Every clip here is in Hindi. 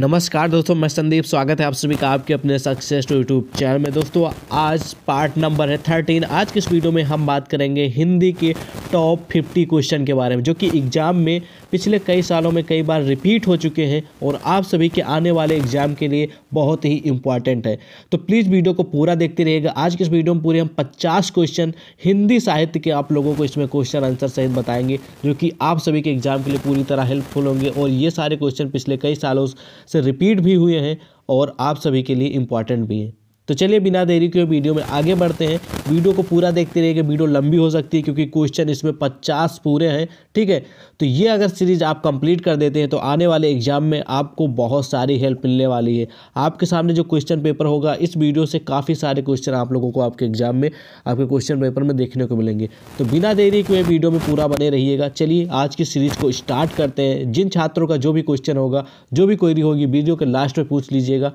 नमस्कार दोस्तों मैं संदीप स्वागत है आप सभी का आपके अपने सक्सेस टू यूट्यूब चैनल में दोस्तों आज पार्ट नंबर है थर्टीन आज की इस वीडियो में हम बात करेंगे हिंदी के टॉप फिफ्टी क्वेश्चन के बारे में जो कि एग्ज़ाम में पिछले कई सालों में कई बार रिपीट हो चुके हैं और आप सभी के आने वाले एग्जाम के लिए बहुत ही इंपॉर्टेंट है तो प्लीज़ वीडियो को पूरा देखते रहिएगा आज के इस वीडियो में पूरे हम पचास क्वेश्चन हिंदी साहित्य के आप लोगों को इसमें क्वेश्चन आंसर सहित बताएंगे जो कि आप सभी के एग्जाम के लिए पूरी तरह हेल्पफुल होंगे और ये सारे क्वेश्चन पिछले कई सालों से रिपीट भी हुए हैं और आप सभी के लिए इम्पॉर्टेंट भी हैं तो चलिए बिना देरी के वीडियो में आगे बढ़ते हैं वीडियो को पूरा देखते रहिए कि वीडियो लंबी हो सकती है क्योंकि क्वेश्चन इसमें पचास पूरे हैं ठीक है तो ये अगर सीरीज आप कंप्लीट कर देते हैं तो आने वाले एग्जाम में आपको बहुत सारी हेल्प मिलने वाली है आपके सामने जो क्वेश्चन पेपर होगा इस वीडियो से काफ़ी सारे क्वेश्चन आप लोगों को आपके एग्जाम में आपके क्वेश्चन पेपर में देखने को मिलेंगे तो बिना देरी के वीडियो में पूरा बने रहिएगा चलिए आज की सीरीज को स्टार्ट करते हैं जिन छात्रों का जो भी क्वेश्चन होगा जो भी क्वेरी होगी वीडियो के लास्ट में पूछ लीजिएगा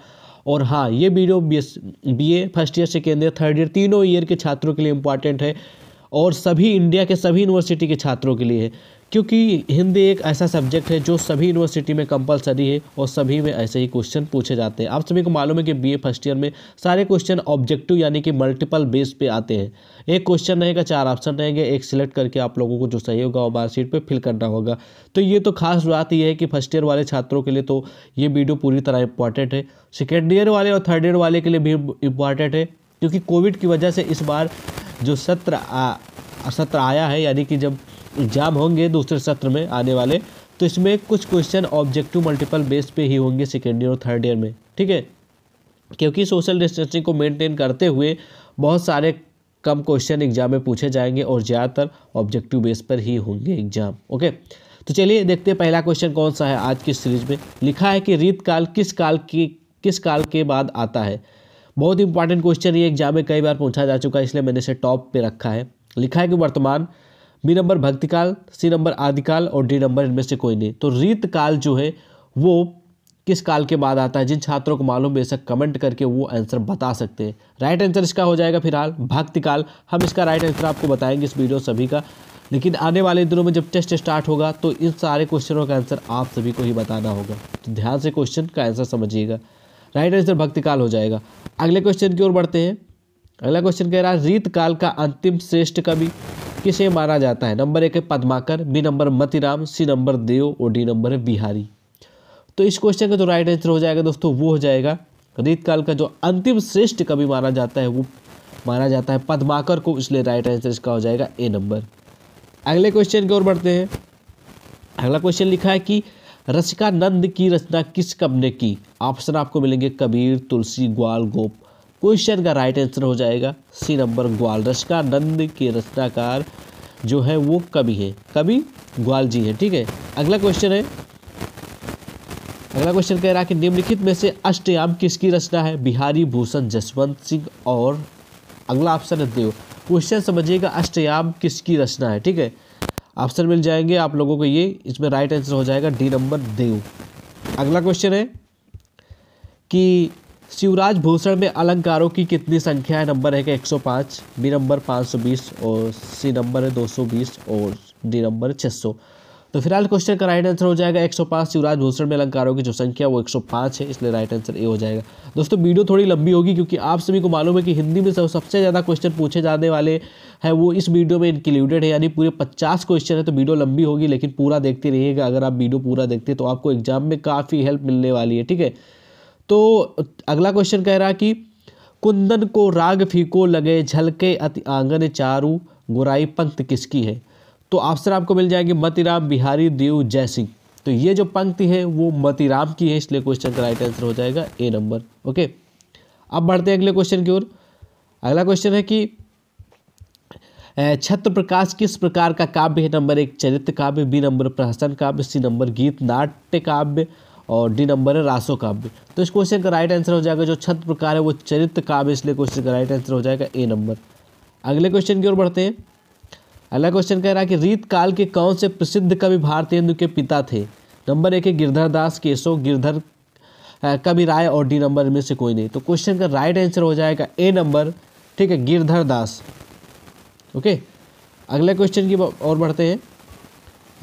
और हाँ ये video B A first year second year third year तीनों ईयर के छात्रों के लिए इंपॉर्टेंट है और सभी इंडिया के सभी यूनिवर्सिटी के छात्रों के लिए है क्योंकि हिंदी एक ऐसा सब्जेक्ट है जो सभी यूनिवर्सिटी में कंपलसरी है और सभी में ऐसे ही क्वेश्चन पूछे जाते हैं आप सभी को मालूम है कि बीए फर्स्ट ईयर में सारे क्वेश्चन ऑब्जेक्टिव यानी कि मल्टीपल बेस पे आते हैं एक क्वेश्चन रहेगा चार ऑप्शन रहेंगे एक सिलेक्ट करके आप लोगों को जो सही होगा वो मार्कशीट पर फिल करना होगा तो ये तो खास बात यह है कि फर्स्ट ईयर वाले छात्रों के लिए तो ये वीडियो पूरी तरह इंपॉर्टेंट है सेकेंड ईयर वाले और थर्ड ईयर वाले के लिए भी इम्पॉर्टेंट है क्योंकि कोविड की वजह से इस बार जो सत्र सत्र आया है यानी कि जब एग्ज़ाम होंगे दूसरे सत्र में आने वाले तो इसमें कुछ क्वेश्चन ऑब्जेक्टिव मल्टीपल बेस पे ही होंगे सेकेंड ईयर और थर्ड ईयर में ठीक है क्योंकि सोशल डिस्टेंसिंग को मेंटेन करते हुए बहुत सारे कम क्वेश्चन एग्जाम में पूछे जाएंगे और ज़्यादातर ऑब्जेक्टिव बेस पर ही होंगे एग्जाम ओके तो चलिए देखते हैं पहला क्वेश्चन कौन सा है आज की सीरीज में लिखा है कि रीत काल किस काल की किस काल के बाद आता है बहुत इंपॉर्टेंट क्वेश्चन ये एग्जाम में कई बार पूछा जा चुका है इसलिए मैंने इसे टॉप पे रखा है लिखा है कि वर्तमान बी नंबर भक्तिकाल सी नंबर आदिकाल और डी नंबर इनमें से कोई नहीं तो रीत काल जो है वो किस काल के बाद आता है जिन छात्रों को मालूम बेशक कमेंट करके वो आंसर बता सकते हैं राइट आंसर इसका हो जाएगा फिलहाल भक्तिकाल हम इसका राइट आंसर आपको बताएंगे इस वीडियो सभी का लेकिन आने वाले दिनों में जब टेस्ट स्टार्ट होगा तो इन सारे क्वेश्चनों का आंसर आप सभी को ही बताना होगा तो ध्यान से क्वेश्चन का आंसर समझिएगा राइट आंसर भक्तिकाल हो जाएगा अगले क्वेश्चन की ओर बढ़ते हैं अगला क्वेश्चन कह रहा है रीत काल का अंतिम श्रेष्ठ कवि किसे माना जाता है नंबर एक है Padmakar B number Matiram C number Dev और डी नंबर है बिहारी तो इस क्वेश्चन का जो राइट आंसर हो जाएगा दोस्तों वो हो जाएगा रीतकाल का जो अंतिम श्रेष्ठ कवि माना जाता है वो माना जाता है पद्माकर को इसलिए राइट आंसर इसका हो जाएगा ए नंबर अगले क्वेश्चन की ओर बढ़ते हैं अगला क्वेश्चन लिखा है कि रसिकानंद की रचना किस कब ने की ऑप्शन आपको मिलेंगे कबीर तुलसी ग्वाल गोप क्वेश्चन का राइट आंसर हो जाएगा सी नंबर ग्वाल नंद के रचनाकार जो है वो कवि है कवि ग्वाल जी है ठीक है अगला क्वेश्चन है अगला क्वेश्चन कह रहा है कि निम्नलिखित में से अष्टयाम किसकी रचना है बिहारी भूषण जसवंत सिंह और अगला ऑप्शन है देव क्वेश्चन समझिएगा अष्टयाम किसकी रचना है ठीक है ऑप्शन मिल जाएंगे आप लोगों को ये इसमें राइट आंसर हो जाएगा डी नंबर देव अगला क्वेश्चन है कि शिवराज भूषण में अलंकारों की कितनी संख्या है नंबर है कि पाँच बी नंबर बीस और सी नंबर है बीस और डी नंबर छः सौ तो फिलहाल क्वेश्चन का राइट आंसर हो जाएगा 105 शिवराज भूषण में अलंकारों की जो संख्या वो 105 है इसलिए राइट आंसर ए हो जाएगा दोस्तों वीडियो थोड़ी लंबी होगी क्योंकि आप सभी को मालूम है कि हिंदी में सब सबसे ज़्यादा क्वेश्चन पूछे जाने वाले हैं वो इस वीडियो में इंक्लूडेड है यानी पूरे पचास क्वेश्चन है तो वीडियो लंबी होगी लेकिन पूरा देखते रहिएगा अगर आप वीडियो पूरा देखते तो आपको एग्जाम में काफ़ी हेल्प मिलने वाली है ठीक है तो अगला क्वेश्चन कह रहा कि कुंदन को राग फीको लगे झलके अति आंगन चारू गुराई पंक्त किसकी है तो आपसे आपको मिल जाएंगे मतीराम बिहारी देव जयसिंह तो ये जो पंक्ति है वो मतिराम की है इसलिए क्वेश्चन का राइट आंसर हो जाएगा ए नंबर ओके अब बढ़ते हैं अगले क्वेश्चन की ओर अगला क्वेश्चन है कि छत्र प्रकाश किस प्रकार का काव्य है नंबर एक चरित्र काव्य बी नंबर प्रहसन काव्य सी नंबर गीत नाट्य काव्य और डी नंबर है रासो काव्य तो इस क्वेश्चन का राइट आंसर हो जाएगा जो छत प्रकार है वो चरित्र काव्य इसलिए क्वेश्चन का राइट आंसर हो जाएगा ए नंबर अगले क्वेश्चन की ओर बढ़ते हैं अगला क्वेश्चन कह रहा है कि रीत काल के कौन से प्रसिद्ध कवि हिंदू के पिता थे नंबर एक है गिरधर दास केशव गिरधर कवि राय और डी नंबर में से कोई नहीं तो क्वेश्चन का राइट आंसर हो जाएगा ए नंबर ठीक है गिरधर दास ओके अगले क्वेश्चन की और बढ़ते हैं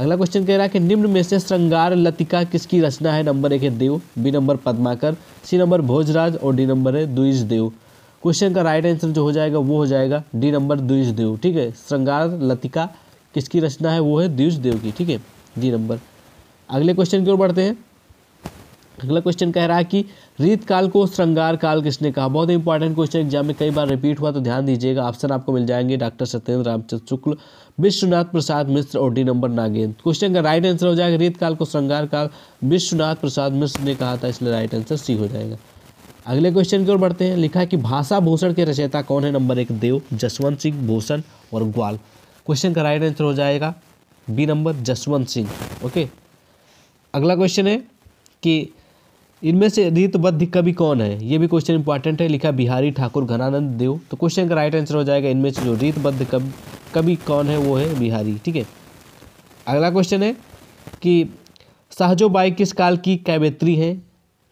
अगला क्वेश्चन कह रहा है कि निम्न में से श्रृंगार लतिका किसकी रचना है नंबर एक है Dev B number Padmakar C number Bhojraj और डी नंबर है द्विज देव क्वेश्चन का राइट आंसर जो हो जाएगा वो हो जाएगा डी नंबर द्विज देव ठीक है श्रृंगार लतिका किसकी रचना है वो है द्विज देव की ठीक है डी नंबर अगले क्वेश्चन की ओर बढ़ते हैं अगला क्वेश्चन कह रहा है कि रीत काल को श्रृंगार काल किसने कहा बहुत इंपॉर्टेंट क्वेश्चन एग्जाम में कई बार रिपीट हुआ तो ध्यान दीजिएगा ऑप्शन आपको मिल जाएंगे डॉक्टर सत्येंद्र रामचंद्र शुक्ल विश्वनाथ प्रसाद मिश्र और डी नंबर नागेंद्र क्वेश्चन का राइट आंसर हो जाएगा रेत काल को श्रृंगार काल विश्वनाथ प्रसाद मिश्र ने कहा था इसलिए राइट आंसर सी हो जाएगा अगले क्वेश्चन की ओर बढ़ते हैं लिखा है कि भाषा भूषण के रचयिता कौन है नंबर एक देव जसवंत सिंह भूषण और ग्वाल क्वेश्चन का राइट आंसर हो जाएगा B number Jaswant Singh okay अगला क्वेश्चन है कि इनमें से रीतबद्ध कवि कौन है ये भी क्वेश्चन इंपॉर्टेंट है लिखा बिहारी ठाकुर घनानंद देव तो क्वेश्चन का राइट आंसर हो जाएगा इनमें से जो रीतबद्ध बद्ध कवि कौन है वो है बिहारी ठीक है अगला क्वेश्चन है कि बाई किस काल की कैवेत्री है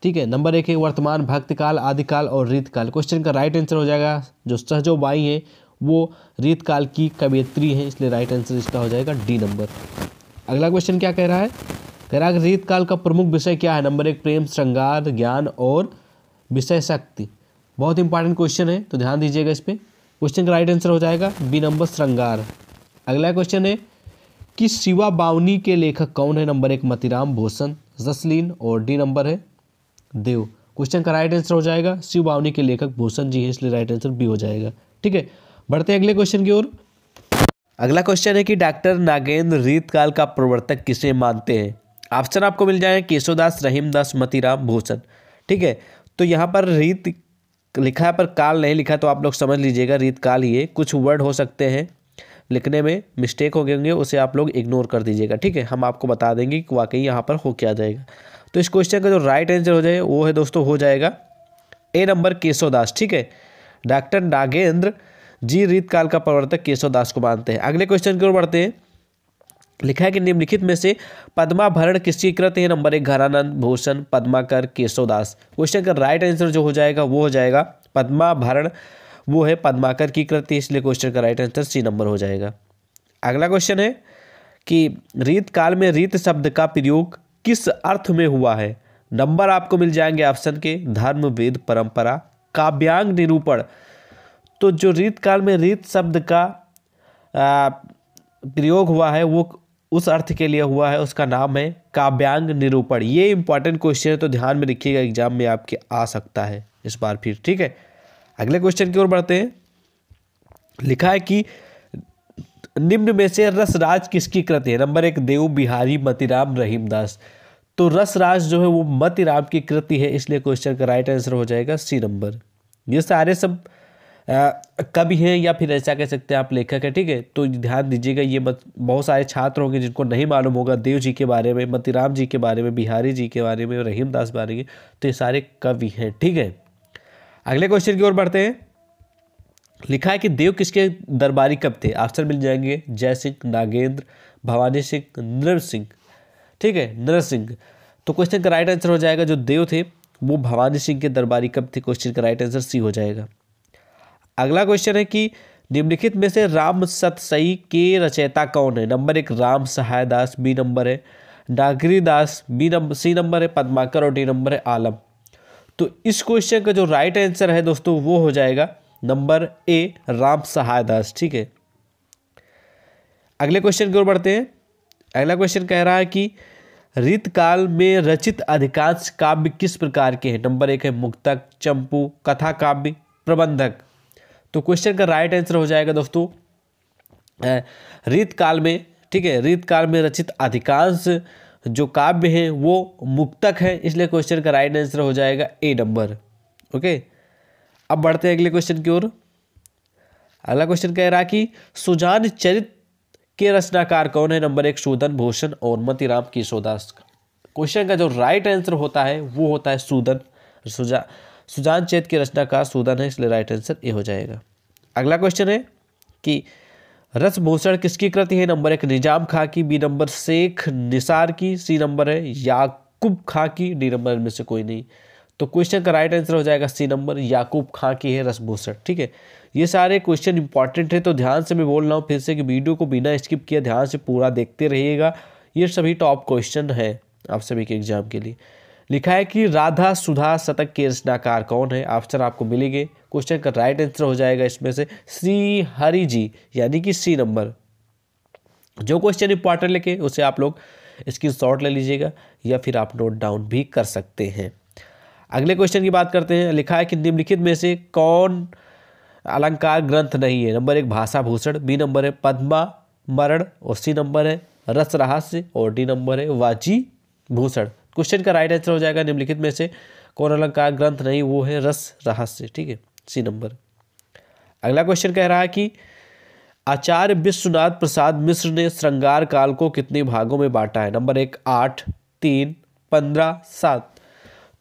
ठीक है नंबर एक है वर्तमान भक्तकाल आदिकाल और रीतकाल क्वेश्चन का राइट आंसर हो जाएगा जो सहजो बाई है वो रीतकाल की कवियत्री है इसलिए राइट आंसर इसका हो जाएगा डी नंबर अगला क्वेश्चन क्या कह रहा है रीत काल का प्रमुख विषय क्या है नंबर एक प्रेम श्रृंगार ज्ञान और विषय शक्ति बहुत इंपॉर्टेंट क्वेश्चन है तो ध्यान दीजिएगा इस पर क्वेश्चन का राइट आंसर हो जाएगा बी नंबर श्रृंगार अगला क्वेश्चन है कि शिवा बावनी के लेखक कौन है नंबर एक मतिराम भूषण जसलीन और डी नंबर है देव क्वेश्चन का राइट आंसर हो जाएगा शिव बावनी के लेखक भूषण जी है इसलिए राइट आंसर बी हो जाएगा ठीक है बढ़ते हैं अगले क्वेश्चन की ओर अगला क्वेश्चन है कि डॉक्टर नागेंद्र रीत काल का प्रवर्तक किसे मानते हैं ऑप्शन आपको मिल जाए केशोदास रहीमदास मतीराम भूषण ठीक है तो यहाँ पर रीत लिखा है पर काल नहीं लिखा तो आप लोग समझ लीजिएगा रीत काल ये कुछ वर्ड हो सकते हैं लिखने में मिस्टेक हो गए होंगे उसे आप लोग इग्नोर कर दीजिएगा ठीक है हम आपको बता देंगे कि वाकई यहाँ पर हो क्या जाएगा तो इस क्वेश्चन का जो राइट आंसर हो जाए वो है दोस्तों हो जाएगा ए नंबर केशोदास ठीक है डॉक्टर नागेंद्र जी रीतकाल का प्रवर्तक केशव दास को मानते हैं अगले क्वेश्चन की ओर बढ़ते हैं लिखा है कि निम्नलिखित में से पद्माभरण किसकी कृत है नंबर एक घरानंद भूषण पद्माकर केशवदास क्वेश्चन का राइट आंसर जो हो जाएगा वो हो जाएगा पद्माभरण वो है पद्माकर की कृति इसलिए क्वेश्चन का राइट आंसर सी नंबर हो जाएगा अगला क्वेश्चन है कि रीत काल में रीत शब्द का प्रयोग किस अर्थ में हुआ है नंबर आपको मिल जाएंगे ऑप्शन के धर्म वेद परंपरा काव्यांग निरूपण तो जो रीत काल में रीत शब्द का प्रयोग हुआ है वो उस अर्थ के लिए हुआ है उसका नाम है काव्यांग निरूपण ये इंपॉर्टेंट क्वेश्चन है तो ध्यान में रखिएगा एग्जाम में आपके आ सकता है इस बार फिर ठीक है अगले क्वेश्चन की ओर बढ़ते हैं लिखा है कि निम्न में से रसराज किसकी कृति है नंबर एक देव बिहारी मतिराम दास तो रसराज जो है वो मतिराम की कृति है इसलिए क्वेश्चन का राइट आंसर हो जाएगा सी नंबर ये सारे सब कवि है या फिर ऐसा कह सकते हैं आप लेखक है ठीक है तो ध्यान दीजिएगा ये बत, बहुत सारे छात्र होंगे जिनको नहीं मालूम होगा देव जी के बारे में मतीराम जी के बारे में बिहारी जी के बारे में रहीम दास बारे में तो ये सारे कवि हैं ठीक है अगले क्वेश्चन की ओर बढ़ते हैं लिखा है कि देव किसके दरबारी कब थे ऑप्शन मिल जाएंगे जय सिंह नागेंद्र भवानी सिंह नर सिंह ठीक है नर सिंह तो क्वेश्चन का राइट आंसर हो जाएगा जो देव थे वो भवानी सिंह के दरबारी कब थे क्वेश्चन का राइट आंसर सी हो जाएगा अगला क्वेश्चन है कि निम्नलिखित में से राम सतसई के रचयिता कौन है नंबर एक राम सहाय दास बी नंबर है Dagri Das B number C number है पद्माकर और डी नंबर है आलम तो इस क्वेश्चन का जो राइट आंसर है दोस्तों वो हो जाएगा नंबर ए राम सहाय दास ठीक है अगले क्वेश्चन की ओर बढ़ते हैं अगला क्वेश्चन कह रहा है कि ऋतकाल में रचित अधिकांश काव्य किस प्रकार के हैं नंबर एक है मुक्तक चंपू कथा काव्य प्रबंधक तो क्वेश्चन का राइट आंसर हो जाएगा दोस्तों रीत काल में ठीक है रीत काल में रचित अधिकांश जो काव्य है वो मुक्तक है इसलिए क्वेश्चन का राइट आंसर हो जाएगा ए नंबर ओके अब बढ़ते हैं अगले क्वेश्चन की ओर अगला क्वेश्चन कह रहा कि सुजान चरित के रचनाकार कौन है नंबर एक सुदन भूषण और मतिराम किशोदास क्वेश्चन का जो राइट आंसर होता है वो होता है सुदन सुजा सुजान चेत के रचनाकार सूदन है इसलिए राइट आंसर ए हो जाएगा अगला क्वेश्चन है कि रसभूषण किसकी कृति है नंबर एक निजाम खा की बी नंबर शेख निसार की सी नंबर है याकूब खा की डी नंबर इनमें से कोई नहीं तो क्वेश्चन का राइट आंसर हो जाएगा सी नंबर याकूब खां की है रसभूषण ठीक है ये सारे क्वेश्चन इंपॉर्टेंट है तो ध्यान से मैं बोल रहा हूँ फिर से कि वीडियो को बिना स्किप किया ध्यान से पूरा देखते रहिएगा ये सभी टॉप क्वेश्चन है आप सभी के एग्जाम के लिए लिखा है कि राधा सुधा शतक के रचनाकार कौन है ऑप्शन आपको मिलेंगे क्वेश्चन का राइट आंसर हो जाएगा इसमें से श्री हरि जी यानी कि सी नंबर जो क्वेश्चन इंपॉर्टेंट लिखे उसे आप लोग स्क्रीन शॉर्ट ले लीजिएगा या फिर आप नोट डाउन भी कर सकते हैं अगले क्वेश्चन की बात करते हैं लिखा है कि निम्नलिखित में से कौन अलंकार ग्रंथ नहीं है नंबर एक भाषा भूषण बी नंबर है पद्मा मरण और सी नंबर है रस रहस्य और डी नंबर है वाची भूषण क्वेश्चन का राइट आंसर हो जाएगा निम्नलिखित में से कौन अलंकार ग्रंथ नहीं वो है रस रहस्य ठीक है सी नंबर अगला क्वेश्चन कह रहा है कि आचार्य विश्वनाथ प्रसाद मिश्र ने श्रृंगार काल को कितने भागों में बांटा है नंबर एक आठ तीन पंद्रह सात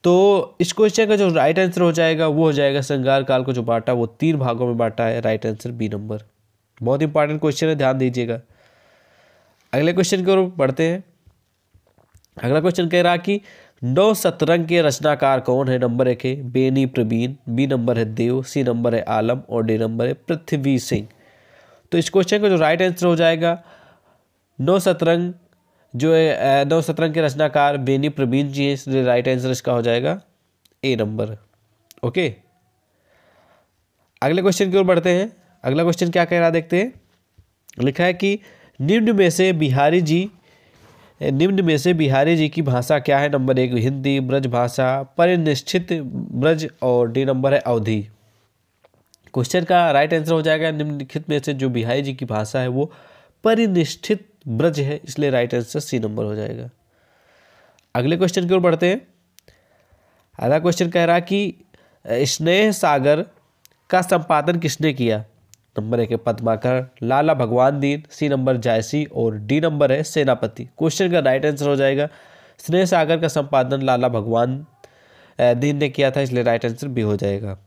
तो इस क्वेश्चन का जो राइट आंसर हो जाएगा वो हो जाएगा श्रृंगार काल को जो बांटा वो तीन भागों में बांटा है राइट आंसर बी नंबर बहुत इंपॉर्टेंट क्वेश्चन है ध्यान दीजिएगा अगले क्वेश्चन की ओर बढ़ते हैं अगला क्वेश्चन कह रहा कि नौ सतरंग के रचनाकार कौन है नंबर एक है बेनी प्रवीण बी नंबर है देव सी नंबर है आलम और डी नंबर है पृथ्वी सिंह तो इस क्वेश्चन का जो राइट आंसर हो जाएगा नौ सतरंग जो है नौ सतरंग के रचनाकार बेनी प्रवीण जी हैं इसलिए राइट आंसर इसका हो जाएगा ए नंबर ओके अगले क्वेश्चन की ओर बढ़ते हैं अगला क्वेश्चन क्या कह रहा देखते हैं लिखा है कि निम्न में से बिहारी जी निम्न में से बिहारी जी की भाषा क्या है नंबर एक हिंदी ब्रज भाषा परिनिश्चित ब्रज और डी नंबर है अवधि क्वेश्चन का राइट आंसर हो जाएगा निम्नलिखित में से जो बिहारी जी की भाषा है वो परिनिष्ठित ब्रज है इसलिए राइट आंसर सी नंबर हो जाएगा अगले क्वेश्चन की ओर बढ़ते हैं अगला क्वेश्चन कह रहा कि स्नेह सागर का संपादन किसने किया नंबर एक है पद्माकर लाला भगवान दीन सी नंबर जायसी और डी नंबर है सेनापति क्वेश्चन का राइट आंसर हो जाएगा स्नेह सागर का संपादन लाला भगवान दीन ने किया था इसलिए राइट आंसर भी हो जाएगा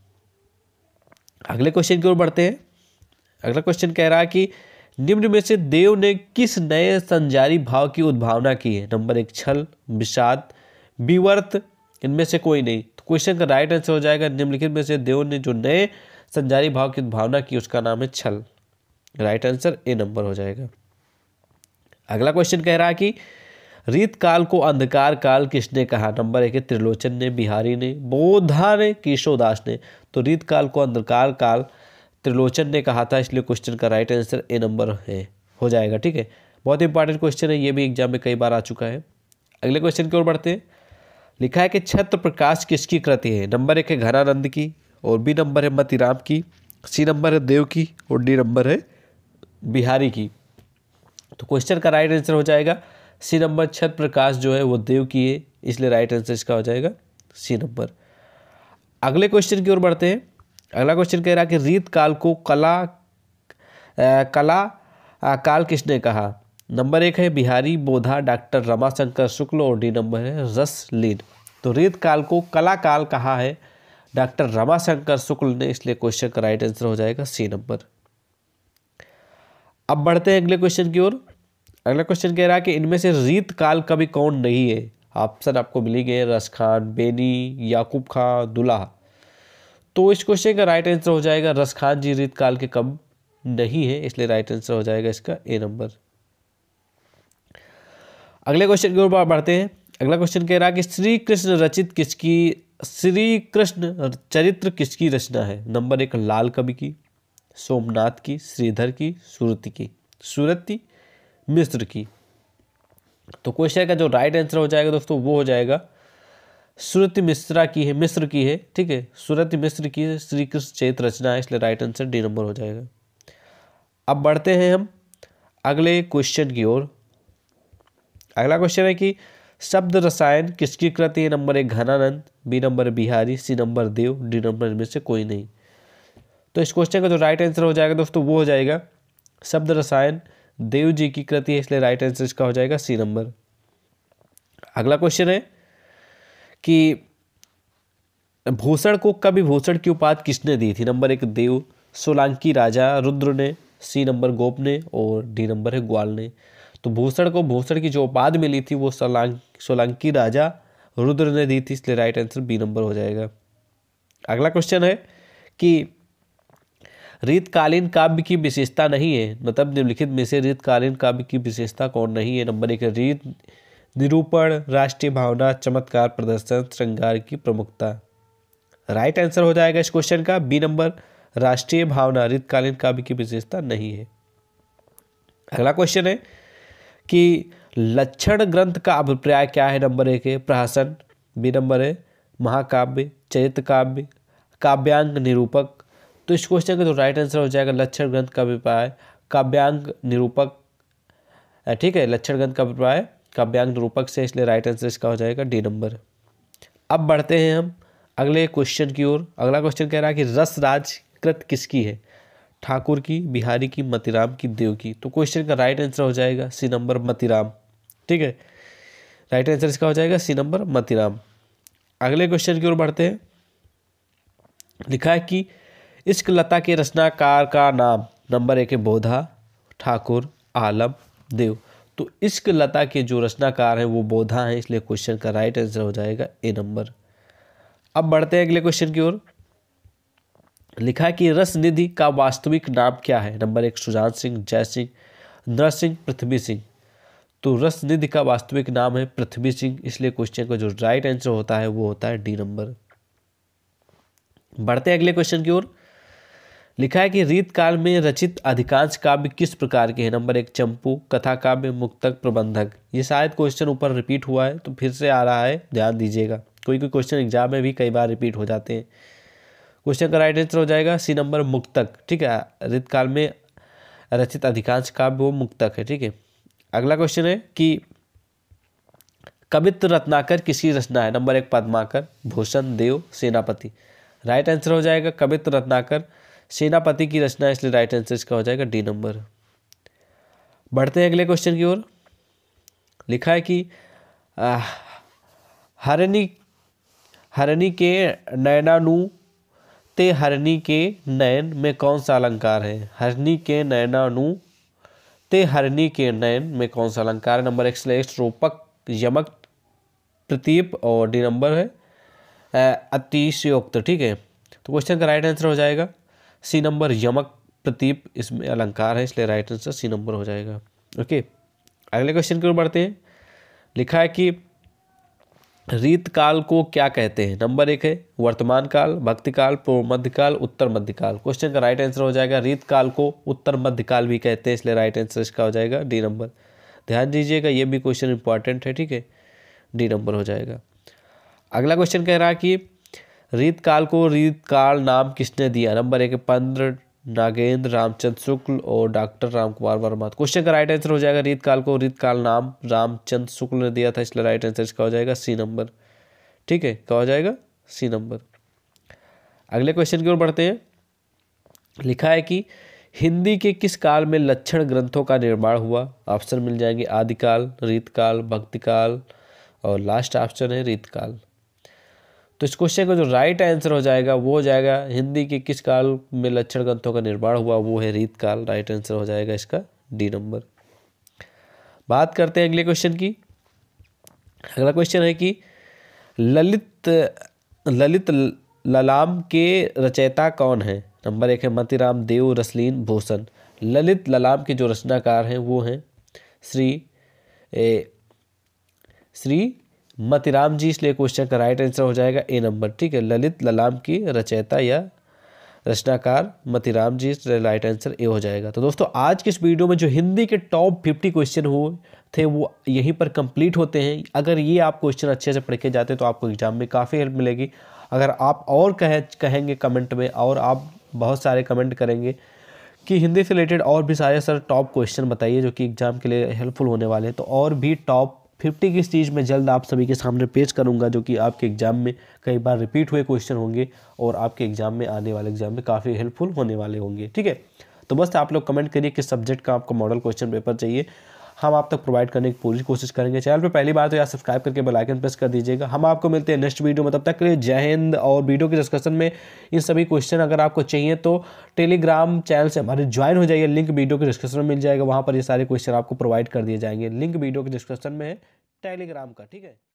अगले क्वेश्चन की ओर बढ़ते हैं अगला क्वेश्चन कह रहा है कि निम्न में से देव ने किस नए संजारी भाव की उद्भावना की है नंबर एक छल विषाद विवर्त इनमें से कोई नहीं तो क्वेश्चन का राइट आंसर हो जाएगा निम्नलिखित में से देव ने जो नए संजारी भाव की भावना की उसका नाम है छल राइट आंसर ए नंबर हो जाएगा अगला क्वेश्चन कह रहा है कि रीत काल को अंधकार काल किसने कहा नंबर एक है त्रिलोचन ने बिहारी ने बोधा ने केशोदास ने तो रीत काल को अंधकार काल त्रिलोचन ने कहा था इसलिए क्वेश्चन का राइट आंसर ए नंबर है हो जाएगा ठीक है बहुत इंपॉर्टेंट क्वेश्चन है ये भी एग्जाम में कई बार आ चुका है अगले क्वेश्चन की ओर बढ़ते हैं लिखा है कि छत्र प्रकाश किसकी कृति है नंबर एक है घनानंद की और बी नंबर है मतिराम की सी नंबर है देव की और डी नंबर है बिहारी की तो क्वेश्चन का राइट आंसर हो जाएगा सी नंबर छत प्रकाश जो है वो देव की है इसलिए राइट आंसर इसका हो जाएगा सी नंबर अगले क्वेश्चन की ओर बढ़ते हैं अगला क्वेश्चन कह रहा कि रीत काल को कला आ, कला आ, काल किसने कहा नंबर एक है बिहारी बोधा डॉक्टर रमाशंकर शुक्ल और डी नंबर है रस लीन तो रीत काल को कला काल कहा है डॉक्टर रमाशंकर शुक्ल ने इसलिए क्वेश्चन का राइट आंसर हो जाएगा सी नंबर अब बढ़ते हैं अगले क्वेश्चन की ओर अगला क्वेश्चन कह रहा है कि इनमें से रीत काल कभी कौन नहीं है ऑप्शन आपको मिलेंगे रस खान बेनी याकूब खां दुल्हा तो इस क्वेश्चन का राइट आंसर हो जाएगा रस खान जी रीत काल के कम नहीं है इसलिए राइट आंसर हो जाएगा इसका ए नंबर अगले क्वेश्चन की ओर बढ़ते हैं अगला क्वेश्चन कह रहा है कि श्री कृष्ण रचित किसकी श्री कृष्ण चरित्र किसकी रचना है नंबर एक लाल कवि की सोमनाथ की श्रीधर की सूरत की सुरति मिश्र की तो क्वेश्चन का जो राइट आंसर हो जाएगा दोस्तों वो हो जाएगा सुरति मिश्रा की है मिश्र की है ठीक है सुरति मिश्र की श्री कृष्ण चैत रचना है इसलिए राइट आंसर डी नंबर हो जाएगा अब बढ़ते हैं हम अगले क्वेश्चन की ओर अगला क्वेश्चन है कि शब्द रसायन किसकी कृति है नंबर एक Ghananand B number Bihari C number Dev D number इनमें से कोई नहीं तो इस क्वेश्चन का जो राइट आंसर हो जाएगा दोस्तों वो हो जाएगा शब्द रसायन देव जी की कृति है इसलिए राइट आंसर इसका हो जाएगा सी नंबर अगला क्वेश्चन है कि भूषण को कभी भूषण की उपाधि किसने दी थी नंबर एक देव सोलांकी राजा रुद्र ने सी नंबर गोप ने और डी नंबर है ग्वाल ने तो भूषण को भूषण की जो उपाध मिली थी वो सोलां सोलंकी राजा रुद्र ने दी थी इसलिए राइट आंसर बी नंबर हो जाएगा अगला क्वेश्चन है कि रीतकालीन काव्य की विशेषता नहीं है मतलब निम्नलिखित में से रीतकालीन काव्य की विशेषता कौन नहीं है नंबर एक रीत निरूपण राष्ट्रीय भावना चमत्कार प्रदर्शन श्रृंगार की प्रमुखता राइट आंसर हो जाएगा इस क्वेश्चन का बी नंबर राष्ट्रीय भावना रीतकालीन काव्य की विशेषता नहीं है अगला क्वेश्चन है कि लक्षण ग्रंथ का अभिप्राय क्या है नंबर एक है प्रहसन बी नंबर है महाकाव्य चरित्र काव्य काव्यांग निरूपक तो इस क्वेश्चन का जो राइट आंसर हो जाएगा लक्षण ग्रंथ का अभिप्राय काव्यांग निरूपक ठीक है लक्षण ग्रंथ का अभिप्राय काव्यांग निरूपक से इसलिए राइट आंसर इसका हो जाएगा डी नंबर अब बढ़ते हैं हम अगले क्वेश्चन की ओर अगला क्वेश्चन कह रहा है कि रसराज कृत किसकी है ठाकुर की बिहारी की मतिराम की देव की तो क्वेश्चन का राइट आंसर हो जाएगा सी नंबर मतिराम ठीक है राइट आंसर इसका हो जाएगा सी नंबर मतिराम अगले क्वेश्चन की ओर बढ़ते हैं लिखा है कि इश्क लता के रचनाकार का नाम नंबर एक है बोधा ठाकुर आलम देव तो इश्क लता के जो रचनाकार हैं वो बोधा हैं इसलिए क्वेश्चन का राइट आंसर हो जाएगा ए नंबर अब बढ़ते हैं अगले क्वेश्चन की ओर लिखा है कि रस निधि का वास्तविक नाम क्या है नंबर एक सुजान सिंह जय सिंह नर सिंह पृथ्वी सिंह तो रस निधि का वास्तविक नाम है पृथ्वी सिंह इसलिए क्वेश्चन का जो राइट आंसर होता है वो होता है डी नंबर बढ़ते अगले क्वेश्चन की ओर लिखा है कि रीत काल में रचित अधिकांश काव्य किस प्रकार के हैं नंबर एक चंपू कथा काव्य मुक्तक प्रबंधक ये शायद क्वेश्चन ऊपर रिपीट हुआ है तो फिर से आ रहा है ध्यान दीजिएगा कोई कोई क्वेश्चन एग्जाम में भी कई बार रिपीट हो जाते हैं क्वेश्चन का राइट आंसर हो जाएगा सी नंबर मुक्तक ठीक है रित काल में रचित अधिकांश काव्य वो मुक्तक है ठीक है अगला क्वेश्चन है कि कवित्र रत्नाकर किसकी रचना है नंबर एक पद्माकर भूषण देव सेनापति राइट आंसर हो जाएगा कवित्र रत्नाकर सेनापति की रचना है इसलिए राइट आंसर इसका हो जाएगा डी नंबर बढ़ते हैं अगले क्वेश्चन की ओर लिखा है कि हरणी हरणी के नैनानु लगते हरणी के नयन में कौन सा अलंकार है हरणी के नयनानु ते हरणी के नयन में कौन सा अलंकार है नंबर एक श्लेष्ठ रूपक यमक प्रतीप और डी नंबर है अतिशयोक्त ठीक है तो क्वेश्चन का राइट आंसर हो जाएगा सी नंबर यमक प्रतीप इसमें अलंकार है इसलिए राइट आंसर सी नंबर हो जाएगा ओके अगले क्वेश्चन की ओर बढ़ते हैं लिखा है कि रीत काल को क्या कहते हैं नंबर एक है वर्तमान काल भक्ति काल पूर्व मध्यकाल उत्तर मध्यकाल क्वेश्चन का राइट आंसर हो जाएगा रीत काल को उत्तर मध्यकाल भी कहते हैं इसलिए राइट आंसर इसका हो जाएगा डी नंबर ध्यान दीजिएगा ये भी क्वेश्चन इंपॉर्टेंट है ठीक है डी नंबर हो जाएगा अगला क्वेश्चन कह रहा है कि रीत काल को रीत काल नाम किसने दिया नंबर एक पंद्रह नागेंद्र रामचंद्र शुक्ल और डॉक्टर राम कुमार वर्मा क्वेश्चन का राइट आंसर हो जाएगा रीत काल को रीत काल नाम रामचंद शुक्ल ने दिया था इसलिए राइट आंसर इसका हो जाएगा सी नंबर ठीक है क्या हो जाएगा सी नंबर अगले क्वेश्चन की ओर बढ़ते हैं लिखा है कि हिंदी के किस काल में लक्षण ग्रंथों का निर्माण हुआ ऑप्शन मिल जाएंगे आदिकाल रीतकाल भक्तिकाल और लास्ट ऑप्शन है रीतकाल तो इस क्वेश्चन का जो राइट आंसर हो जाएगा वो हो जाएगा हिंदी के किस काल में लक्षण ग्रंथों का निर्माण हुआ वो है रीत काल राइट आंसर हो जाएगा इसका डी नंबर बात करते हैं अगले क्वेश्चन की अगला क्वेश्चन है कि ललित ललित ललाम के रचयिता कौन है नंबर एक है मतिराम देव रसलीन भूषण ललित ललाम के जो रचनाकार हैं वो हैं श्री ए, श्री मतिराम जी इसलिए क्वेश्चन का राइट आंसर हो जाएगा ए नंबर ठीक है ललित ललाम की रचयिता या रचनाकार Matiram ji right answer A हो जाएगा तो दोस्तों आज के इस वीडियो में जो हिंदी के टॉप फिफ्टी क्वेश्चन हुए थे वो यहीं पर कंप्लीट होते हैं अगर ये आप क्वेश्चन अच्छे से पढ़ के जाते हैं तो आपको एग्जाम में काफ़ी हेल्प मिलेगी अगर आप और कहें कहेंगे कमेंट में और आप बहुत सारे कमेंट करेंगे कि हिंदी से रिलेटेड और भी सारे सर टॉप क्वेश्चन बताइए जो कि एग्ज़ाम के लिए हेल्पफुल होने वाले हैं तो और भी टॉप फिफ्टी की सीरीज में जल्द आप सभी के सामने पेश करूंगा जो कि आपके एग्ज़ाम में कई बार रिपीट हुए क्वेश्चन होंगे और आपके एग्ज़ाम में आने वाले एग्ज़ाम में काफ़ी हेल्पफुल होने वाले होंगे ठीक है तो बस आप लोग कमेंट करिए किस सब्जेक्ट का आपको मॉडल क्वेश्चन पेपर चाहिए हम आप तक प्रोवाइड करने की पूरी कोशिश करेंगे चैनल पर पहली बार तो यार सब्सक्राइब करके बेलाइकन प्रेस कर दीजिएगा हम आपको मिलते हैं नेक्स्ट वीडियो में तब तक के लिए जय हिंद और वीडियो के डिस्कशन में इन सभी क्वेश्चन अगर आपको चाहिए तो टेलीग्राम चैनल से हमारे ज्वाइन हो जाइए लिंक वीडियो के डिस्क्रिप्शन में मिल जाएगा वहाँ पर ये सारे क्वेश्चन आपको प्रोवाइड कर दिए जाएंगे लिंक वीडियो के डिस्क्रिप्शन में टेलीग्राम का ठीक है